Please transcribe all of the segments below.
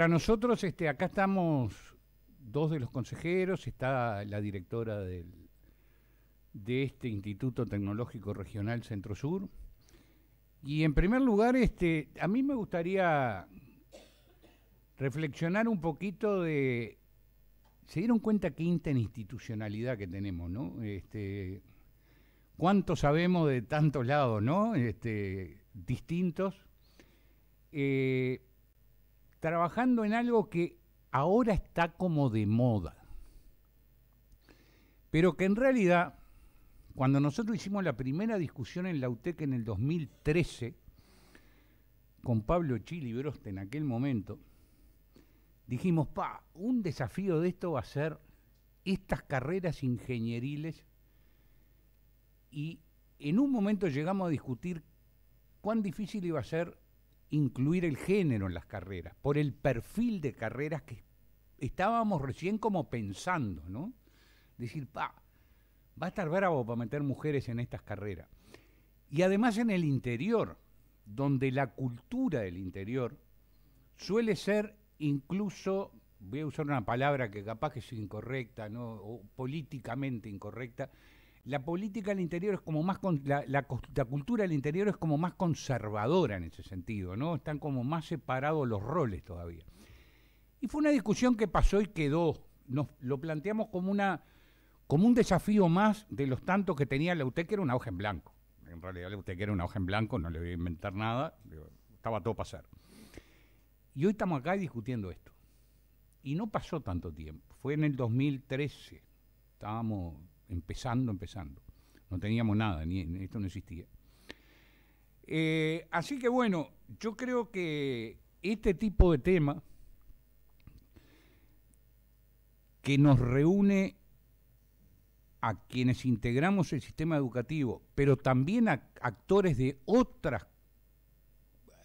Para nosotros, este, acá estamos dos de los consejeros, está la directora del, de este Instituto Tecnológico Regional Centro Sur. Y en primer lugar, este, a mí me gustaría reflexionar un poquito de. Se dieron cuenta qué interinstitucionalidad que tenemos, ¿no? Este, cuánto sabemos de tantos lados, ¿no? Este, distintos. Eh, trabajando en algo que ahora está como de moda, pero que en realidad, cuando nosotros hicimos la primera discusión en la UTEC en el 2013, con Pablo Chili Broste en aquel momento, dijimos, pa, un desafío de esto va a ser estas carreras ingenieriles y en un momento llegamos a discutir cuán difícil iba a ser incluir el género en las carreras, por el perfil de carreras que estábamos recién como pensando, ¿no? Decir, pa, va a estar bravo para meter mujeres en estas carreras. Y además en el interior, donde la cultura del interior suele ser incluso, voy a usar una palabra que capaz que es incorrecta, ¿no? o políticamente incorrecta, la política del interior es como más la, cultura del interior es como más conservadora en ese sentido, ¿no? Están como más separados los roles todavía. Y fue una discusión que pasó y quedó. Nos lo planteamos como una como un desafío más de los tantos que tenía la UTEC, que era una hoja en blanco. En realidad la UTEC era una hoja en blanco, no le voy a inventar nada, estaba todo pasar. Y hoy estamos acá discutiendo esto. Y no pasó tanto tiempo, fue en el 2013. Estábamos empezando, empezando. No teníamos nada, ni esto no existía. Eh, así que bueno, yo creo que este tipo de tema que nos reúne a quienes integramos el sistema educativo, pero también a actores de otras,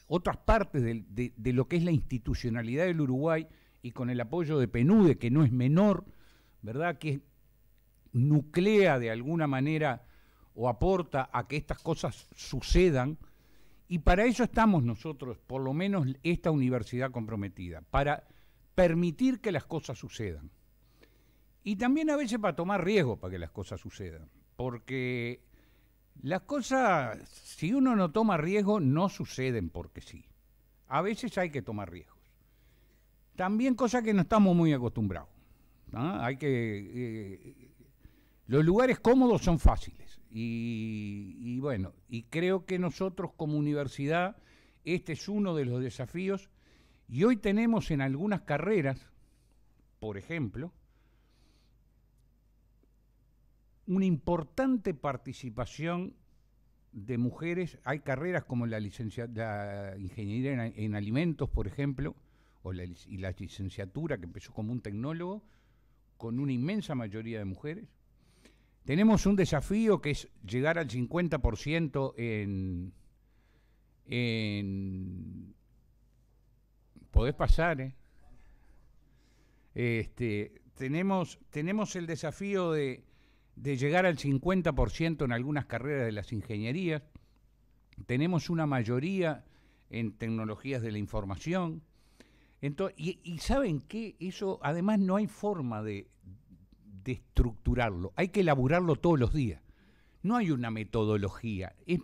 otras partes de, lo que es la institucionalidad del Uruguay y con el apoyo de Penude, que no es menor, ¿verdad? Que nuclea de alguna manera o aporta a que estas cosas sucedan. Y para eso estamos nosotros, por lo menos esta universidad comprometida, para permitir que las cosas sucedan. Y también a veces para tomar riesgo para que las cosas sucedan. Porque las cosas, si uno no toma riesgo, no suceden porque sí. A veces hay que tomar riesgos. También cosas que no estamos muy acostumbrados. Hay que eh, los lugares cómodos son fáciles y, bueno, y creo que nosotros como universidad, este es uno de los desafíos y hoy tenemos en algunas carreras, por ejemplo, una importante participación de mujeres. Hay carreras como la, licencia, ingeniería en, alimentos, por ejemplo, o y la licenciatura que empezó como un tecnólogo, con una inmensa mayoría de mujeres tenemos un desafío que es llegar al 50% en, Podés pasar, ¿eh? Este, tenemos, tenemos el desafío de, llegar al 50% en algunas carreras de las ingenierías. Tenemos una mayoría en tecnologías de la información. Entonces, y, saben qué? eso, además no hay forma de, estructurarlo, hay que elaborarlo todos los días. No hay una metodología. Es,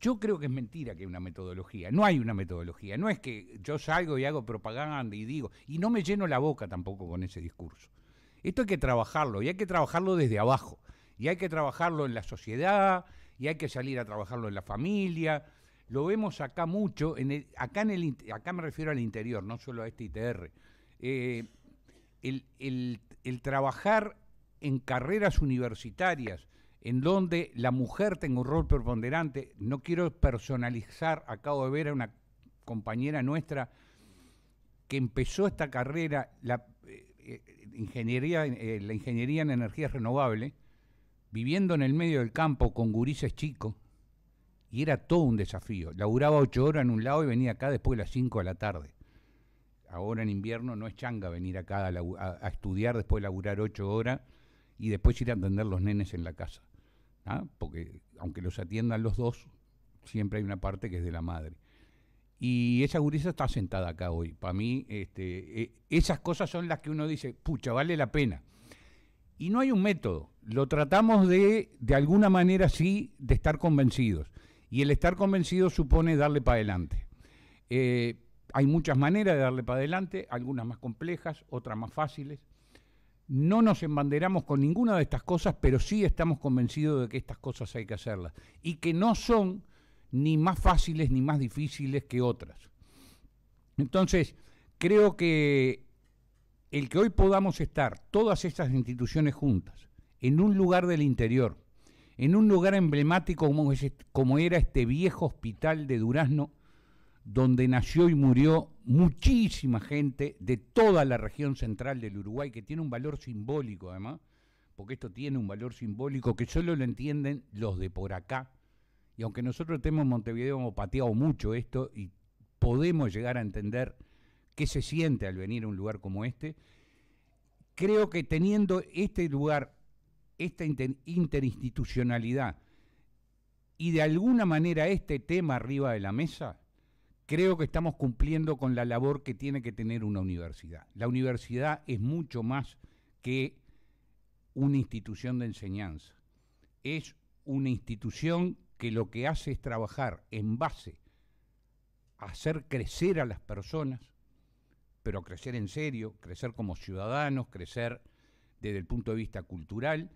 yo creo que es mentira que hay una metodología. No hay una metodología. No es que yo salgo y hago propaganda y digo, y no me lleno la boca tampoco con ese discurso. Esto hay que trabajarlo y hay que trabajarlo desde abajo. Y hay que trabajarlo en la sociedad y hay que salir a trabajarlo en la familia. Lo vemos acá mucho, acá, en el, acá me refiero al interior, no solo a este ITR. Eh, el, trabajar en carreras universitarias, en donde la mujer tenga un rol preponderante, no quiero personalizar, acabo de ver a una compañera nuestra que empezó esta carrera, la eh, eh, ingeniería, eh, la ingeniería en energías renovables, viviendo en el medio del campo con gurises chicos, y era todo un desafío. Laburaba ocho horas en un lado y venía acá después de las cinco de la tarde ahora en invierno no es changa venir acá a, a estudiar, después laburar ocho horas y después ir a atender los nenes en la casa. ¿ah? Porque aunque los atiendan los dos, siempre hay una parte que es de la madre. Y esa gurisa está sentada acá hoy. Para mí, este, e, esas cosas son las que uno dice, pucha, vale la pena. Y no hay un método. Lo tratamos de, de alguna manera, sí, de estar convencidos. Y el estar convencido supone darle para adelante. Eh, hay muchas maneras de darle para adelante, algunas más complejas, otras más fáciles. No nos embanderamos con ninguna de estas cosas, pero sí estamos convencidos de que estas cosas hay que hacerlas y que no son ni más fáciles ni más difíciles que otras. Entonces, creo que el que hoy podamos estar todas estas instituciones juntas, en un lugar del interior, en un lugar emblemático como, como era este viejo hospital de Durazno, donde nació y murió muchísima gente de toda la región central del Uruguay, que tiene un valor simbólico además, porque esto tiene un valor simbólico que solo lo entienden los de por acá. Y aunque nosotros tenemos en Montevideo, hemos pateado mucho esto y podemos llegar a entender qué se siente al venir a un lugar como este, creo que teniendo este lugar, esta interinstitucionalidad, y de alguna manera este tema arriba de la mesa, Creo que estamos cumpliendo con la labor que tiene que tener una universidad. La universidad es mucho más que una institución de enseñanza. Es una institución que lo que hace es trabajar en base a hacer crecer a las personas, pero crecer en serio, crecer como ciudadanos, crecer desde el punto de vista cultural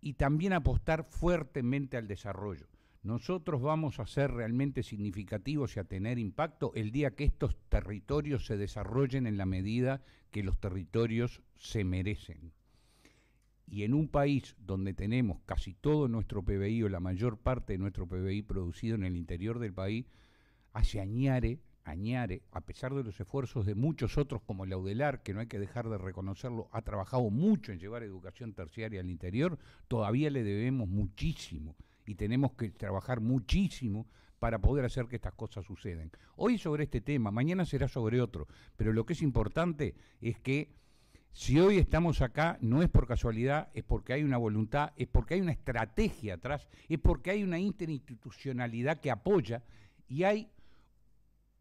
y también apostar fuertemente al desarrollo nosotros vamos a ser realmente significativos y a tener impacto el día que estos territorios se desarrollen en la medida que los territorios se merecen. Y en un país donde tenemos casi todo nuestro PBI o la mayor parte de nuestro PBI producido en el interior del país, hace Añare, Añare, a pesar de los esfuerzos de muchos otros como Laudelar, que no hay que dejar de reconocerlo, ha trabajado mucho en llevar educación terciaria al interior, todavía le debemos muchísimo y tenemos que trabajar muchísimo para poder hacer que estas cosas sucedan. Hoy sobre este tema, mañana será sobre otro, pero lo que es importante es que si hoy estamos acá no es por casualidad, es porque hay una voluntad, es porque hay una estrategia atrás, es porque hay una interinstitucionalidad que apoya y hay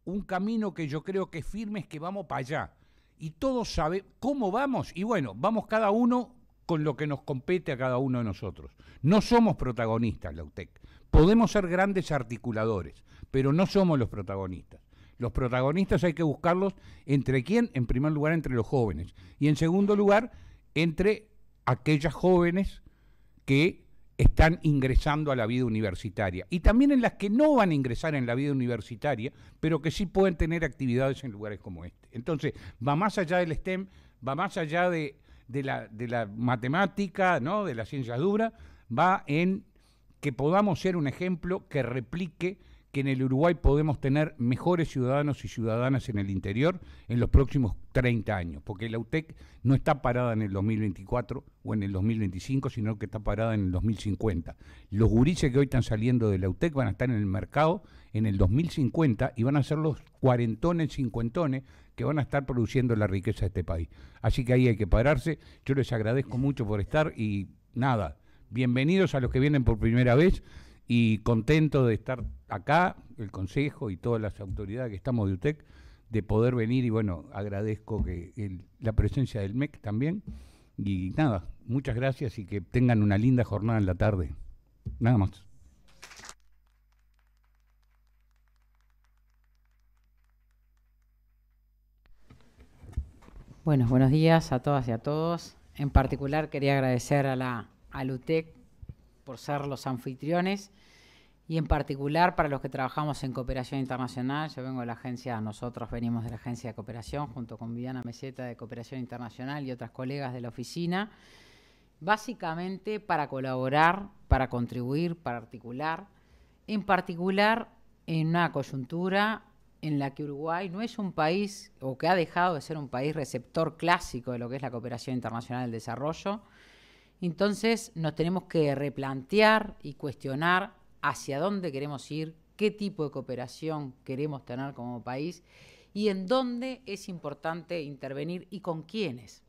un camino que yo creo que firme es que vamos para allá. Y todos saben cómo vamos y bueno, vamos cada uno con lo que nos compete a cada uno de nosotros. No somos protagonistas, la UTEC. Podemos ser grandes articuladores, pero no somos los protagonistas. Los protagonistas hay que buscarlos entre quién, en primer lugar, entre los jóvenes. Y en segundo lugar, entre aquellas jóvenes que están ingresando a la vida universitaria y también en las que no van a ingresar en la vida universitaria, pero que sí pueden tener actividades en lugares como este. Entonces, va más allá del STEM, va más allá de de la, matemática, ¿no? de la ciencia dura, va en que podamos ser un ejemplo que replique que en el Uruguay podemos tener mejores ciudadanos y ciudadanas en el interior en los próximos 30 años, porque la UTEC no está parada en el 2024 o en el 2025, sino que está parada en el 2050. Los gurises que hoy están saliendo de la UTEC van a estar en el mercado en el 2050 y van a ser los cuarentones, cincuentones que van a estar produciendo la riqueza de este país. Así que ahí hay que pararse. Yo les agradezco mucho por estar y nada, bienvenidos a los que vienen por primera vez y contento de estar acá, el Consejo y todas las autoridades que estamos de UTEC, de poder venir y bueno, agradezco que la presencia del MEC también. Y nada, muchas gracias y que tengan una linda jornada en la tarde. Nada más. buenos días a todas y a todos. En particular quería agradecer a la UTEC por ser los anfitriones y en particular para los que trabajamos en cooperación internacional. Yo vengo de la agencia, nosotros venimos de la agencia de cooperación junto con Viviana Meseta de cooperación internacional y otras colegas de la oficina, básicamente para colaborar, para contribuir, para articular, en particular en una coyuntura en la que Uruguay no es un país, o que ha dejado de ser un país receptor clásico de lo que es la cooperación internacional del desarrollo. Entonces nos tenemos que replantear y cuestionar hacia dónde queremos ir, qué tipo de cooperación queremos tener como país y en dónde es importante intervenir y con quiénes.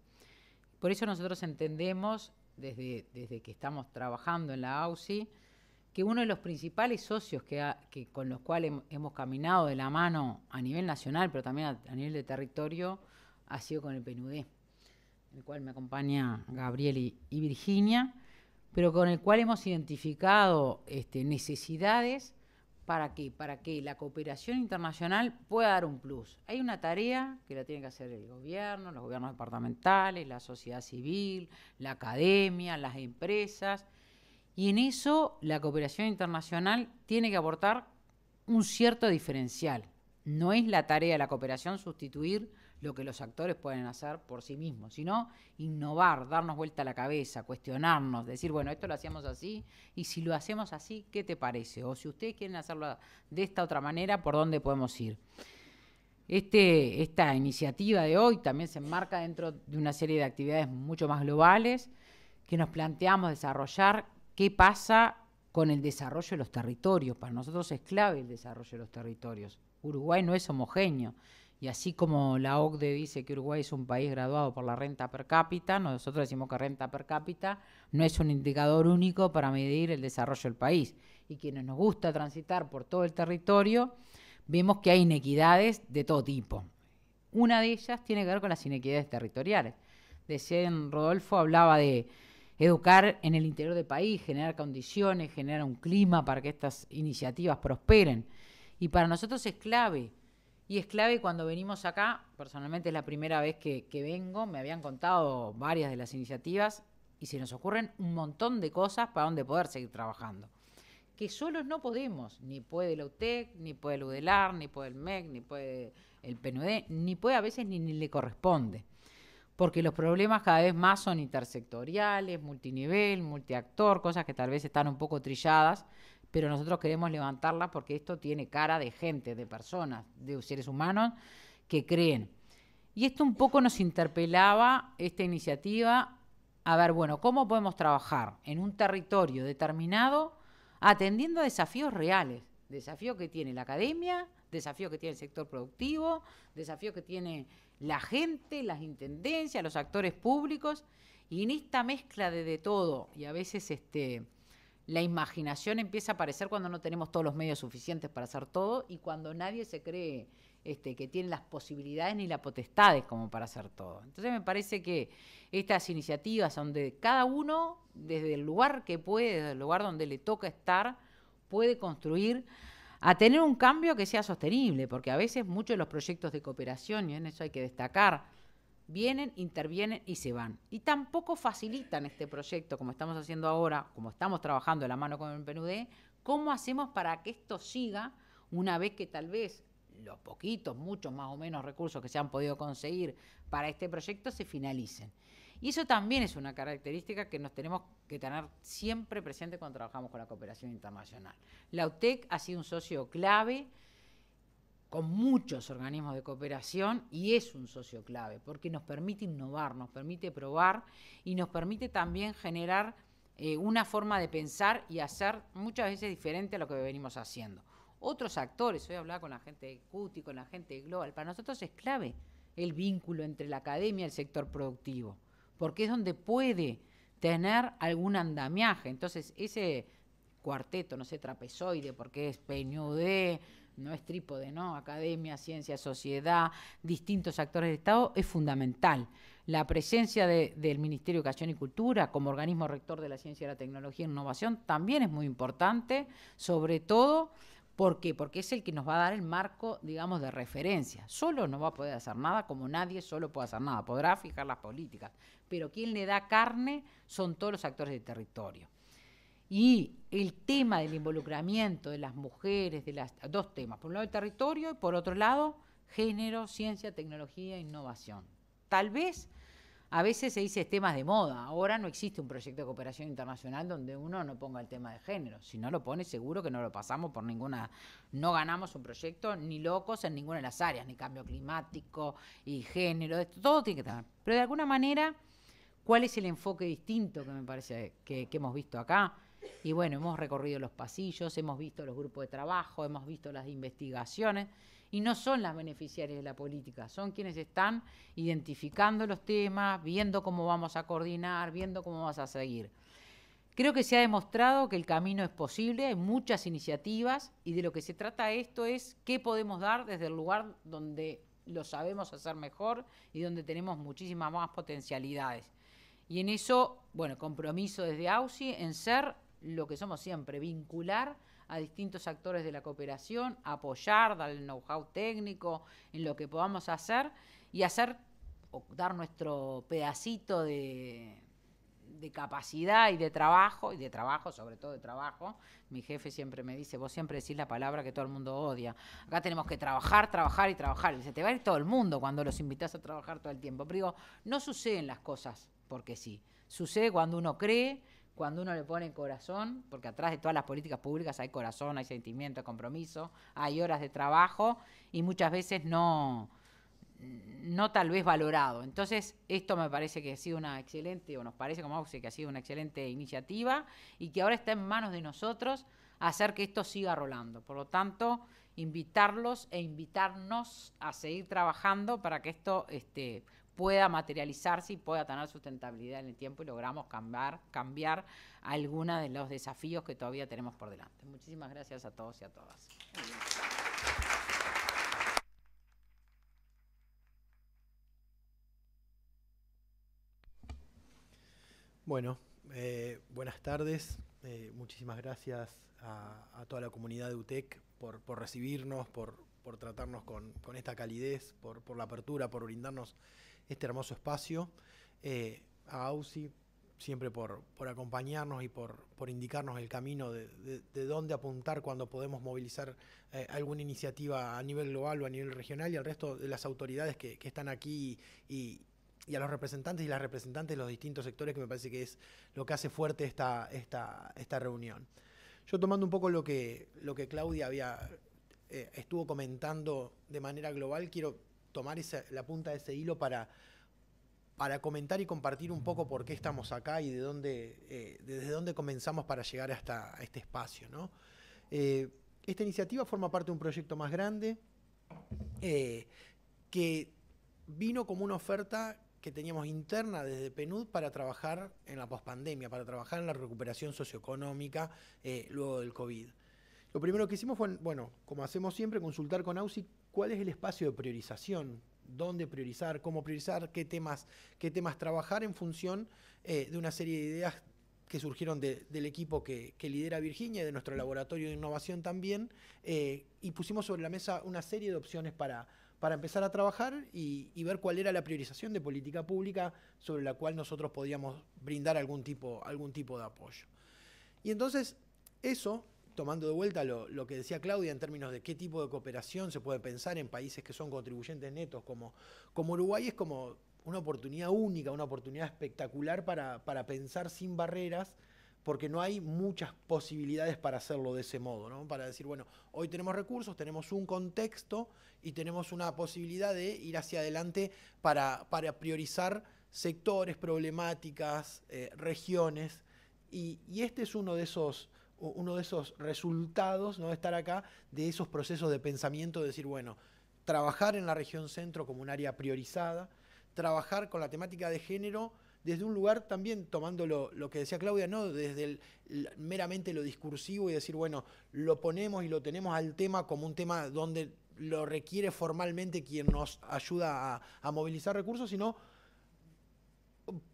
Por eso nosotros entendemos, desde, desde que estamos trabajando en la AUSI, que uno de los principales socios que, con los cuales hemos caminado de la mano a nivel nacional, pero también a, nivel de territorio, ha sido con el PNUD, en el cual me acompaña Gabriel y, Virginia, pero con el cual hemos identificado este, necesidades para que, para que la cooperación internacional pueda dar un plus. Hay una tarea que la tiene que hacer el gobierno, los gobiernos departamentales, la sociedad civil, la academia, las empresas y en eso la cooperación internacional tiene que aportar un cierto diferencial. No es la tarea de la cooperación sustituir lo que los actores pueden hacer por sí mismos, sino innovar, darnos vuelta a la cabeza, cuestionarnos, decir, bueno, esto lo hacíamos así y si lo hacemos así, ¿qué te parece? O si ustedes quieren hacerlo de esta otra manera, ¿por dónde podemos ir? Este, esta iniciativa de hoy también se enmarca dentro de una serie de actividades mucho más globales que nos planteamos desarrollar qué pasa con el desarrollo de los territorios. Para nosotros es clave el desarrollo de los territorios. Uruguay no es homogéneo. Y así como la OCDE dice que Uruguay es un país graduado por la renta per cápita, nosotros decimos que renta per cápita no es un indicador único para medir el desarrollo del país. Y quienes nos gusta transitar por todo el territorio, vemos que hay inequidades de todo tipo. Una de ellas tiene que ver con las inequidades territoriales. Decían Rodolfo, hablaba de educar en el interior del país, generar condiciones, generar un clima para que estas iniciativas prosperen. Y para nosotros es clave. Y es clave cuando venimos acá, personalmente es la primera vez que, vengo, me habían contado varias de las iniciativas y se nos ocurren un montón de cosas para donde poder seguir trabajando. Que solo no podemos, ni puede la UTEC, e ni puede el UDELAR, ni puede el MEC, ni puede el PNUD, ni puede a veces ni le corresponde porque los problemas cada vez más son intersectoriales, multinivel, multiactor, cosas que tal vez están un poco trilladas, pero nosotros queremos levantarlas porque esto tiene cara de gente, de personas, de seres humanos que creen. Y esto un poco nos interpelaba esta iniciativa a ver, bueno, ¿cómo podemos trabajar en un territorio determinado atendiendo a desafíos reales? Desafío que tiene la academia, desafío que tiene el sector productivo, desafío que tiene la gente, las intendencias, los actores públicos, y en esta mezcla de, todo, y a veces este, la imaginación empieza a aparecer cuando no tenemos todos los medios suficientes para hacer todo y cuando nadie se cree este, que tiene las posibilidades ni las potestades como para hacer todo. Entonces me parece que estas iniciativas donde cada uno, desde el lugar que puede, desde el lugar donde le toca estar, puede construir a tener un cambio que sea sostenible, porque a veces muchos de los proyectos de cooperación, y en eso hay que destacar, vienen, intervienen y se van. Y tampoco facilitan este proyecto, como estamos haciendo ahora, como estamos trabajando de la mano con el PNUD, cómo hacemos para que esto siga una vez que tal vez los poquitos, muchos más o menos recursos que se han podido conseguir para este proyecto se finalicen. Y eso también es una característica que nos tenemos que tener siempre presente cuando trabajamos con la cooperación internacional. La UTEC ha sido un socio clave con muchos organismos de cooperación y es un socio clave porque nos permite innovar, nos permite probar y nos permite también generar eh, una forma de pensar y hacer muchas veces diferente a lo que venimos haciendo. Otros actores, hoy hablar con la gente de CUTI, con la gente de Global, para nosotros es clave el vínculo entre la academia y el sector productivo porque es donde puede tener algún andamiaje. Entonces, ese cuarteto, no sé, trapezoide, porque es PNUD, no es trípode, ¿no? Academia, ciencia, sociedad, distintos actores de Estado, es fundamental. La presencia del Ministerio de Educación y Cultura como organismo rector de la ciencia, la tecnología e innovación también es muy importante, sobre todo ¿Por qué? Porque es el que nos va a dar el marco, digamos, de referencia. Solo no va a poder hacer nada, como nadie solo puede hacer nada. Podrá fijar las políticas, pero quien le da carne son todos los actores del territorio. Y el tema del involucramiento de las mujeres, de las dos temas, por un lado el territorio y por otro lado género, ciencia, tecnología, e innovación. Tal vez a veces se dice temas de moda. Ahora no existe un proyecto de cooperación internacional donde uno no ponga el tema de género. Si no lo pone, seguro que no lo pasamos por ninguna. No ganamos un proyecto ni locos en ninguna de las áreas, ni cambio climático y género. Todo tiene que estar. Pero de alguna manera, ¿cuál es el enfoque distinto que me parece que, que hemos visto acá? Y bueno, hemos recorrido los pasillos, hemos visto los grupos de trabajo, hemos visto las investigaciones y no son las beneficiarias de la política, son quienes están identificando los temas, viendo cómo vamos a coordinar, viendo cómo vas a seguir. Creo que se ha demostrado que el camino es posible, hay muchas iniciativas y de lo que se trata esto es qué podemos dar desde el lugar donde lo sabemos hacer mejor y donde tenemos muchísimas más potencialidades. Y en eso, bueno, compromiso desde AUSI en ser lo que somos siempre, vincular a distintos actores de la cooperación, apoyar, dar el know-how técnico en lo que podamos hacer y hacer dar nuestro pedacito de, capacidad y de trabajo, y de trabajo, sobre todo de trabajo. Mi jefe siempre me dice, vos siempre decís la palabra que todo el mundo odia. Acá tenemos que trabajar, trabajar y trabajar. Y se te va a ir todo el mundo cuando los invitas a trabajar todo el tiempo. Pero digo, no suceden las cosas porque sí. Sucede cuando uno cree, cuando uno le pone corazón, porque atrás de todas las políticas públicas hay corazón, hay sentimiento, hay compromiso, hay horas de trabajo y muchas veces no, no tal vez valorado. Entonces, esto me parece que ha sido una excelente, o nos parece como que ha sido una excelente iniciativa y que ahora está en manos de nosotros hacer que esto siga rolando. Por lo tanto, invitarlos e invitarnos a seguir trabajando para que esto este, pueda materializarse y pueda tener sustentabilidad en el tiempo y logramos cambiar, cambiar algunos de los desafíos que todavía tenemos por delante. Muchísimas gracias a todos y a todas. Bueno, eh, buenas tardes. Eh, muchísimas gracias a, toda la comunidad de UTEC por, recibirnos, por, tratarnos con, esta calidez, por la apertura, por brindarnos este hermoso espacio, eh, a AUSI siempre por, por acompañarnos y por, indicarnos el camino de, dónde apuntar cuando podemos movilizar eh, alguna iniciativa a nivel global o a nivel regional y al resto de las autoridades que, están aquí y, a los representantes y las representantes de los distintos sectores, que me parece que es lo que hace fuerte esta, esta, esta reunión. Yo tomando un poco lo que, lo que Claudia había, eh, estuvo comentando de manera global, quiero tomar la punta de ese hilo para, para comentar y compartir un poco por qué estamos acá y de dónde, eh, desde dónde comenzamos para llegar hasta este espacio. Eh, esta iniciativa forma parte de un proyecto más grande eh, que vino como una oferta que teníamos interna desde PNUD para trabajar en la pospandemia, para trabajar en la recuperación socioeconómica luego del COVID. Lo primero que hicimos fue, bueno, como hacemos siempre, consultar con AUSIC cuál es el espacio de priorización, dónde priorizar, cómo priorizar, qué temas, qué temas trabajar en función eh, de una serie de ideas que surgieron del equipo que, lidera Virginia y de nuestro laboratorio de innovación también, eh, y pusimos sobre la mesa una serie de opciones para, empezar a trabajar y, y, ver cuál era la priorización de política pública sobre la cual nosotros podíamos brindar algún tipo, algún tipo de apoyo. Y entonces eso tomando de vuelta lo, que decía Claudia en términos de qué tipo de cooperación se puede pensar en países que son contribuyentes netos como, como Uruguay, es como una oportunidad única, una oportunidad espectacular para, para pensar sin barreras porque no hay muchas posibilidades para hacerlo de ese modo, Para decir, bueno, hoy tenemos recursos, tenemos un contexto y tenemos una posibilidad de ir hacia adelante para, para priorizar sectores, problemáticas, eh, regiones. y, este es uno de esos, uno de esos resultados, ¿no? estar acá, de esos procesos de pensamiento, de decir, bueno, trabajar en la región centro como un área priorizada, trabajar con la temática de género desde un lugar también tomando lo, que decía Claudia, no desde el, meramente lo discursivo y decir, bueno, lo ponemos y lo tenemos al tema como un tema donde lo requiere formalmente quien nos ayuda a, a movilizar recursos, sino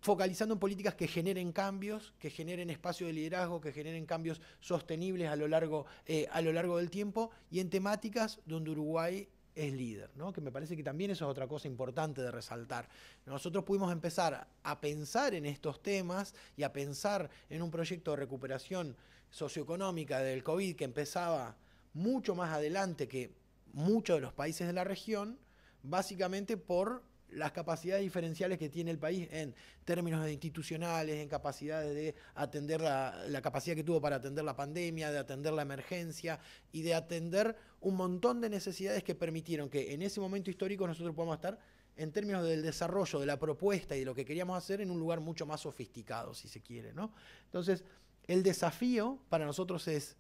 focalizando en políticas que generen cambios, que generen espacio de liderazgo, que generen cambios sostenibles a lo largo, eh, a lo largo del tiempo y en temáticas donde Uruguay es líder, que me parece que también eso es otra cosa importante de resaltar. Nosotros pudimos empezar a pensar en estos temas y a pensar en un proyecto de recuperación socioeconómica del COVID que empezaba mucho más adelante que muchos de los países de la región, básicamente por las capacidades diferenciales que tiene el país en términos institucionales, en capacidades de atender la, la, capacidad que tuvo para atender la pandemia, de atender la emergencia y de atender un montón de necesidades que permitieron que en ese momento histórico nosotros podamos estar en términos del desarrollo, de la propuesta y de lo que queríamos hacer en un lugar mucho más sofisticado, si se quiere. ¿no? Entonces, el desafío para nosotros es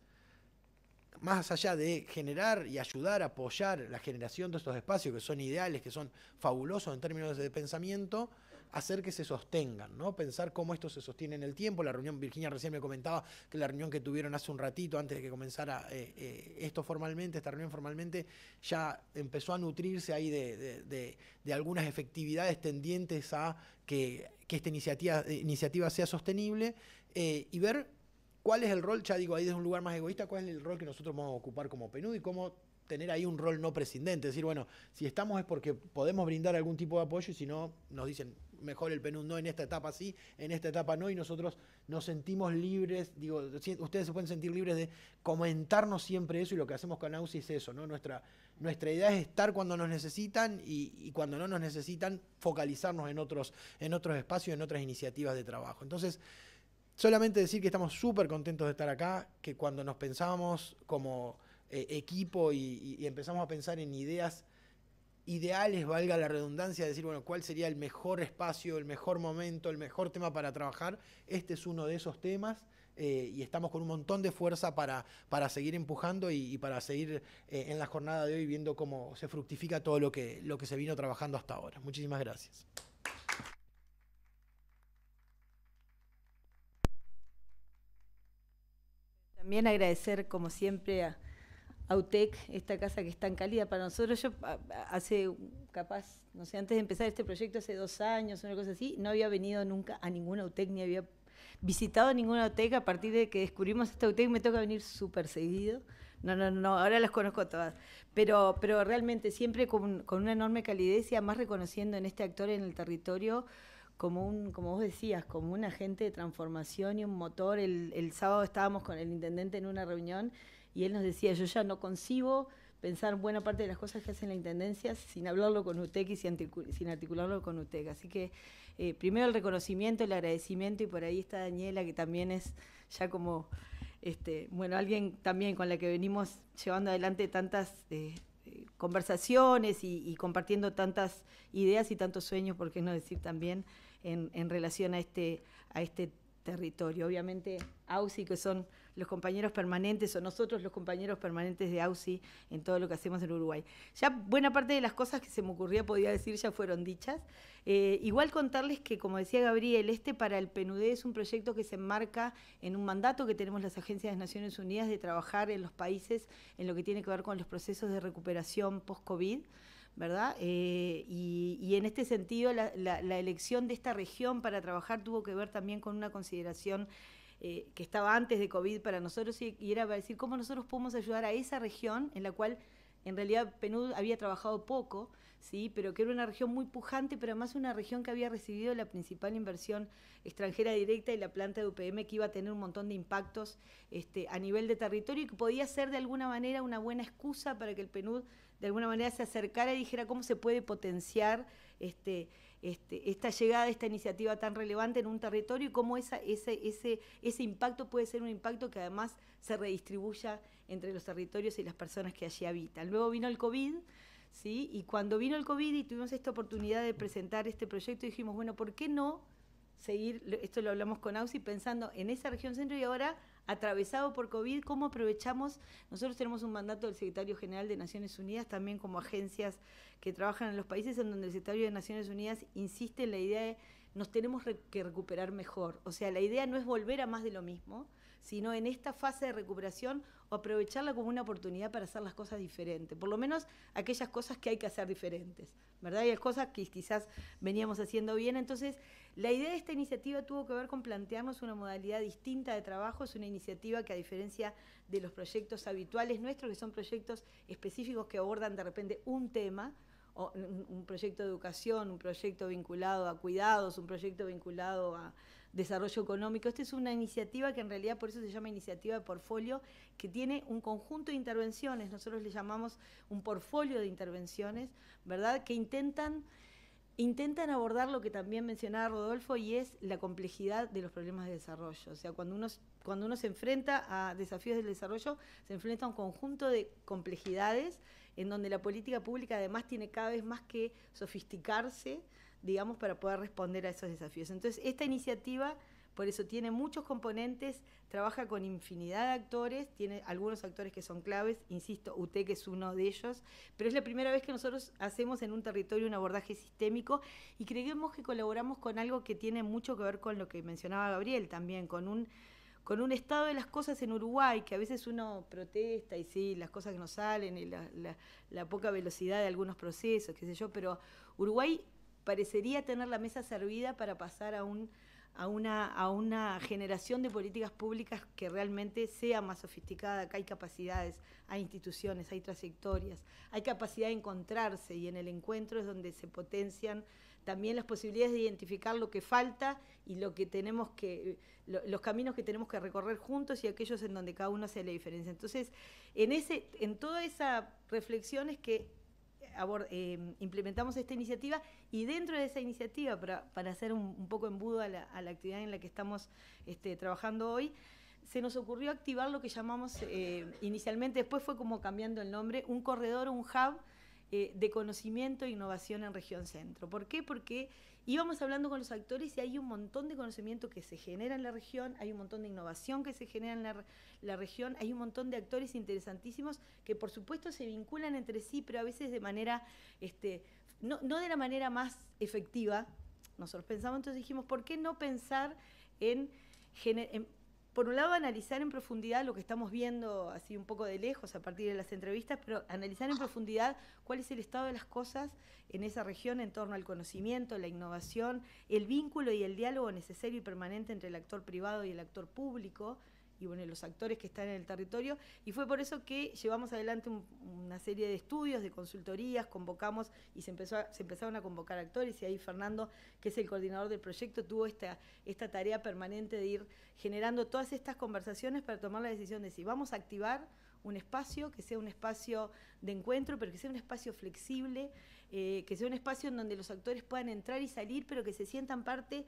más allá de generar y ayudar, apoyar la generación de estos espacios que son ideales, que son fabulosos en términos de pensamiento, hacer que se sostengan, ¿no? Pensar cómo esto se sostiene en el tiempo. La reunión, Virginia recién me comentaba que la reunión que tuvieron hace un ratito, antes de que comenzara eh, eh, esto formalmente, esta reunión formalmente, ya empezó a nutrirse ahí de, algunas efectividades tendientes a que, esta iniciativa, eh, iniciativa sea sostenible y ver ¿Cuál es el rol? Ya digo, ahí desde un lugar más egoísta, ¿cuál es el rol que nosotros vamos a ocupar como PNUD y cómo tener ahí un rol no prescindente? Es decir, bueno, si estamos es porque podemos brindar algún tipo de apoyo y si no, nos dicen, mejor el PNUD no en esta etapa sí, en esta etapa no, y nosotros nos sentimos libres, digo, ustedes se pueden sentir libres de comentarnos siempre eso y lo que hacemos con AUSI es eso, ¿no? Nuestra, idea es estar cuando nos necesitan y, cuando no nos necesitan, focalizarnos en otros, en otros espacios, en otras iniciativas de trabajo. Entonces, Solamente decir que estamos súper contentos de estar acá, que cuando nos pensamos como eh, equipo y, empezamos a pensar en ideas ideales, valga la redundancia, decir, bueno, cuál sería el mejor espacio, el mejor momento, el mejor tema para trabajar, este es uno de esos temas. Eh, y estamos con un montón de fuerza para, seguir empujando y, para seguir eh, en la jornada de hoy viendo cómo se fructifica todo lo que, lo que se vino trabajando hasta ahora. Muchísimas gracias. También agradecer, como siempre, a, UTEC, esta casa que es tan cálida para nosotros. Yo hace, capaz, no sé, antes de empezar este proyecto, hace dos años, una cosa así, no había venido nunca a ninguna UTEC ni había visitado ninguna UTEC. A partir de que descubrimos esta UTEC me toca venir súper seguido. No, no, no, ahora las conozco todas. Pero, pero realmente siempre con, con una enorme calidez y además reconociendo en este actor en el territorio como un, como vos decías, como un agente de transformación y un motor. El, sábado estábamos con el intendente en una reunión y él nos decía, yo ya no concibo pensar buena parte de las cosas que hacen la Intendencia sin hablarlo con UTEC y sin articularlo con UTEC. Así que eh, primero el reconocimiento, el agradecimiento y por ahí está Daniela que también es ya como, este, bueno, alguien también con la que venimos llevando adelante tantas eh, conversaciones y, y, compartiendo tantas ideas y tantos sueños, por qué no decir también en, relación a este, a este territorio. Obviamente, AUSI, que son los compañeros permanentes, o nosotros los compañeros permanentes de AUSI en todo lo que hacemos en Uruguay. Ya buena parte de las cosas que se me ocurría, podía decir, ya fueron dichas. Eh, igual contarles que, como decía Gabriel, este para el PNUD es un proyecto que se enmarca en un mandato que tenemos las agencias de Naciones Unidas de trabajar en los países en lo que tiene que ver con los procesos de recuperación post-COVID. ¿verdad? Eh, y, en este sentido, la, elección de esta región para trabajar tuvo que ver también con una consideración eh, que estaba antes de COVID para nosotros y, era para decir cómo nosotros podemos ayudar a esa región en la cual en realidad PNUD había trabajado poco, ¿sí? pero que era una región muy pujante, pero además una región que había recibido la principal inversión extranjera directa y la planta de UPM que iba a tener un montón de impactos este, a nivel de territorio y que podía ser de alguna manera una buena excusa para que el PNUD de alguna manera se acercara y dijera cómo se puede potenciar este, este esta llegada, esta iniciativa tan relevante en un territorio y cómo ese, ese, impacto puede ser un impacto que además se redistribuya entre los territorios y las personas que allí habitan. Luego vino el COVID. ¿Sí? Y cuando vino el COVID y tuvimos esta oportunidad de presentar este proyecto, dijimos, bueno, ¿por qué no seguir, esto lo hablamos con Ausi, pensando en esa región centro y ahora atravesado por COVID, cómo aprovechamos, nosotros tenemos un mandato del secretario general de Naciones Unidas, también como agencias que trabajan en los países en donde el secretario de Naciones Unidas insiste en la idea de nos tenemos que recuperar mejor. O sea, la idea no es volver a más de lo mismo, sino en esta fase de recuperación o aprovecharla como una oportunidad para hacer las cosas diferentes, por lo menos aquellas cosas que hay que hacer diferentes, ¿verdad? Y las cosas que quizás veníamos haciendo bien. Entonces, la idea de esta iniciativa tuvo que ver con plantearnos una modalidad distinta de trabajo, es una iniciativa que a diferencia de los proyectos habituales nuestros, que son proyectos específicos que abordan de repente un tema, o un proyecto de educación, un proyecto vinculado a cuidados, un proyecto vinculado a desarrollo económico. Esta es una iniciativa que en realidad por eso se llama iniciativa de portfolio, que tiene un conjunto de intervenciones, nosotros le llamamos un portfolio de intervenciones, ¿verdad? Que intentan intentan abordar lo que también mencionaba Rodolfo y es la complejidad de los problemas de desarrollo. O sea, cuando uno, cuando uno se enfrenta a desafíos del desarrollo, se enfrenta a un conjunto de complejidades en donde la política pública además tiene cada vez más que sofisticarse, digamos, para poder responder a esos desafíos. Entonces, esta iniciativa por eso tiene muchos componentes, trabaja con infinidad de actores, tiene algunos actores que son claves, insisto, UTEC es uno de ellos, pero es la primera vez que nosotros hacemos en un territorio un abordaje sistémico y creemos que colaboramos con algo que tiene mucho que ver con lo que mencionaba Gabriel también, con un con un estado de las cosas en Uruguay, que a veces uno protesta y sí, las cosas que no salen y la, poca velocidad de algunos procesos, qué sé yo, pero Uruguay parecería tener la mesa servida para pasar a un a una, a una generación de políticas públicas que realmente sea más sofisticada, que hay capacidades, hay instituciones, hay trayectorias, hay capacidad de encontrarse y en el encuentro es donde se potencian también las posibilidades de identificar lo que falta y lo que tenemos que, los caminos que tenemos que recorrer juntos y aquellos en donde cada uno hace la diferencia. Entonces, en ese, en toda esa reflexión es que eh, implementamos esta iniciativa y dentro de esa iniciativa, para, hacer un, poco embudo a la, actividad en la que estamos este, trabajando hoy, se nos ocurrió activar lo que llamamos eh, inicialmente, después fue como cambiando el nombre, un corredor, un hub eh, de conocimiento e innovación en región centro. ¿Por qué? Porque íbamos hablando con los actores y hay un montón de conocimiento que se genera en la región, hay un montón de innovación que se genera en la, región, hay un montón de actores interesantísimos que por supuesto se vinculan entre sí, pero a veces de manera, este, no, no de la manera más efectiva. Nosotros pensamos, entonces dijimos, ¿por qué no pensar en, en por un lado, analizar en profundidad lo que estamos viendo así un poco de lejos a partir de las entrevistas, pero analizar en profundidad cuál es el estado de las cosas en esa región en torno al conocimiento, la innovación, el vínculo y el diálogo necesario y permanente entre el actor privado y el actor público y bueno, los actores que están en el territorio. Y fue por eso que llevamos adelante una serie de estudios, de consultorías, convocamos y se, empezó se empezaron a convocar actores. Y ahí Fernando, que es el coordinador del proyecto, tuvo esta, esta tarea permanente de ir generando todas estas conversaciones para tomar la decisión de si vamos a activar un espacio, que sea un espacio de encuentro, pero que sea un espacio flexible, eh, que sea un espacio en donde los actores puedan entrar y salir, pero que se sientan parte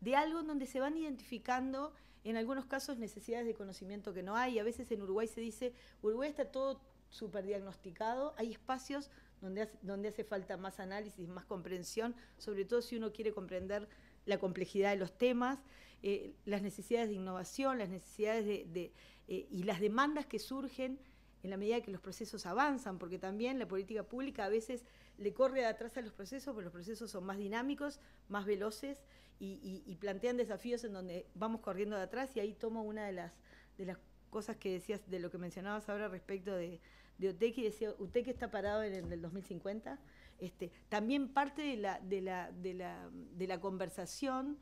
de algo en donde se van identificando en algunos casos necesidades de conocimiento que no hay. A veces en Uruguay se dice, Uruguay está todo superdiagnosticado, hay espacios donde hace, donde hace falta más análisis, más comprensión, sobre todo si uno quiere comprender la complejidad de los temas, eh, las necesidades de innovación, las necesidades de, eh, y las demandas que surgen en la medida que los procesos avanzan, porque también la política pública a veces le corre de atrás a los procesos, pero los procesos son más dinámicos, más veloces y, plantean desafíos en donde vamos corriendo de atrás y ahí tomo una de las, de las cosas que decías, de lo que mencionabas ahora respecto de, de y decía, UTEC está parado en el, 2050. Este, también parte de la, de la, de la, de la conversación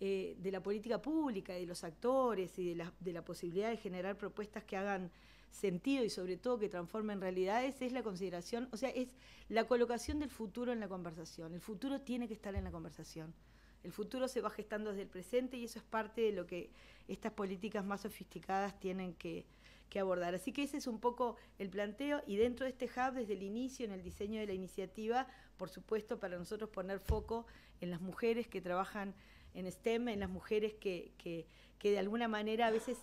eh, de la política pública, de los actores y de la, de la posibilidad de generar propuestas que hagan sentido y sobre todo que transforma en realidades es la consideración, o sea, es la colocación del futuro en la conversación. El futuro tiene que estar en la conversación. El futuro se va gestando desde el presente y eso es parte de lo que estas políticas más sofisticadas tienen que, abordar. Así que ese es un poco el planteo y dentro de este hub, desde el inicio, en el diseño de la iniciativa, por supuesto, para nosotros poner foco en las mujeres que trabajan en STEM, en las mujeres que de alguna manera a veces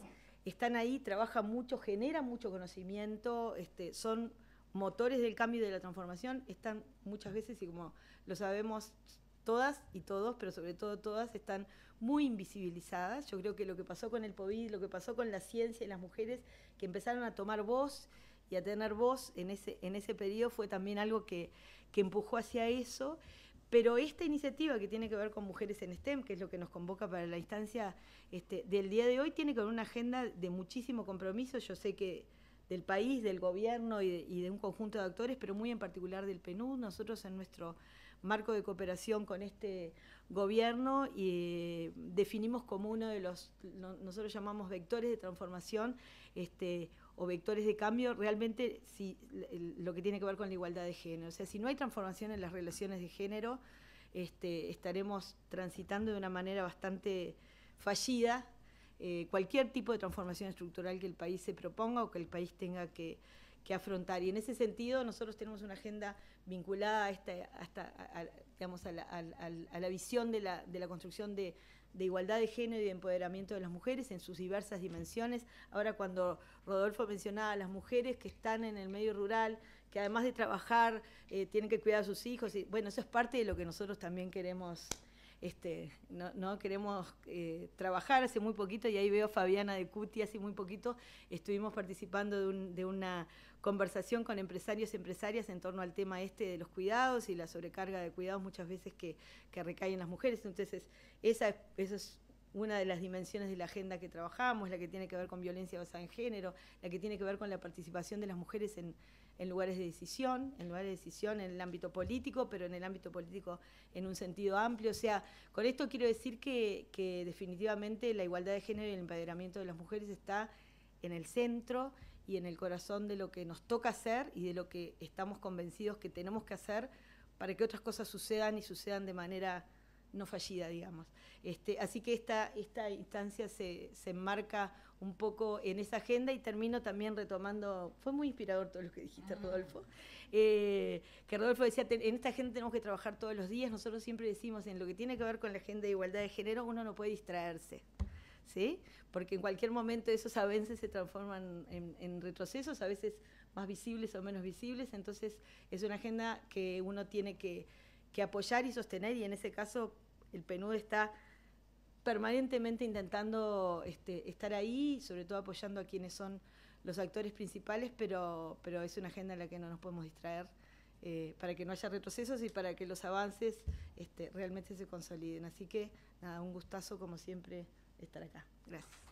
están ahí, trabajan mucho, generan mucho conocimiento, este, son motores del cambio y de la transformación, están muchas veces, y como lo sabemos todas y todos, pero sobre todo todas, están muy invisibilizadas. Yo creo que lo que pasó con el COVID, lo que pasó con la ciencia y las mujeres que empezaron a tomar voz y a tener voz en ese, en ese periodo fue también algo que, que empujó hacia eso. Pero esta iniciativa que tiene que ver con mujeres en STEM, que es lo que nos convoca para la instancia este, del día de hoy, tiene que ver una agenda de muchísimo compromiso. Yo sé que del país, del gobierno y de, un conjunto de actores, pero muy en particular del PNUD. Nosotros en nuestro marco de cooperación con este gobierno eh, definimos como uno de los, nosotros llamamos vectores de transformación, este, o vectores de cambio realmente si, lo que tiene que ver con la igualdad de género. O sea, si no hay transformación en las relaciones de género, este, estaremos transitando de una manera bastante fallida eh, cualquier tipo de transformación estructural que el país se proponga o que el país tenga que, afrontar. Y en ese sentido nosotros tenemos una agenda vinculada a, esta, hasta, a, a, la, visión de la construcción de, de igualdad de género y de empoderamiento de las mujeres en sus diversas dimensiones. Ahora cuando Rodolfo mencionaba a las mujeres que están en el medio rural, que además de trabajar eh, tienen que cuidar a sus hijos, y, bueno, eso es parte de lo que nosotros también queremos. Este, no, queremos eh, trabajar hace muy poquito y ahí veo a Fabiana de Cuti, hace muy poquito estuvimos participando de, de una conversación con empresarios y empresarias en torno al tema este de los cuidados y la sobrecarga de cuidados muchas veces que, que recae en las mujeres. Entonces, esa, es una de las dimensiones de la agenda que trabajamos, la que tiene que ver con violencia basada en género, la que tiene que ver con la participación de las mujeres en, lugares de decisión, en lugares de decisión en el ámbito político, pero en el ámbito político en un sentido amplio. O sea, con esto quiero decir que, que definitivamente la igualdad de género y el empoderamiento de las mujeres está en el centro y en el corazón de lo que nos toca hacer y de lo que estamos convencidos que tenemos que hacer para que otras cosas sucedan y sucedan de manera no fallida, digamos. Este, así que esta, esta instancia se, enmarca un poco en esa agenda y termino también retomando, fue muy inspirador todo lo que dijiste, Rodolfo, eh, que Rodolfo decía, en esta agenda tenemos que trabajar todos los días, nosotros siempre decimos, en lo que tiene que ver con la agenda de igualdad de género, uno no puede distraerse. ¿sí? Porque en cualquier momento esos avances se transforman en, retrocesos, a veces más visibles o menos visibles, entonces es una agenda que uno tiene que, apoyar y sostener y en ese caso el PNUD está permanentemente intentando este, estar ahí, sobre todo apoyando a quienes son los actores principales, pero, es una agenda en la que no nos podemos distraer eh, para que no haya retrocesos y para que los avances este, realmente se consoliden. Así que nada, un gustazo como siempre estar acá. Gracias.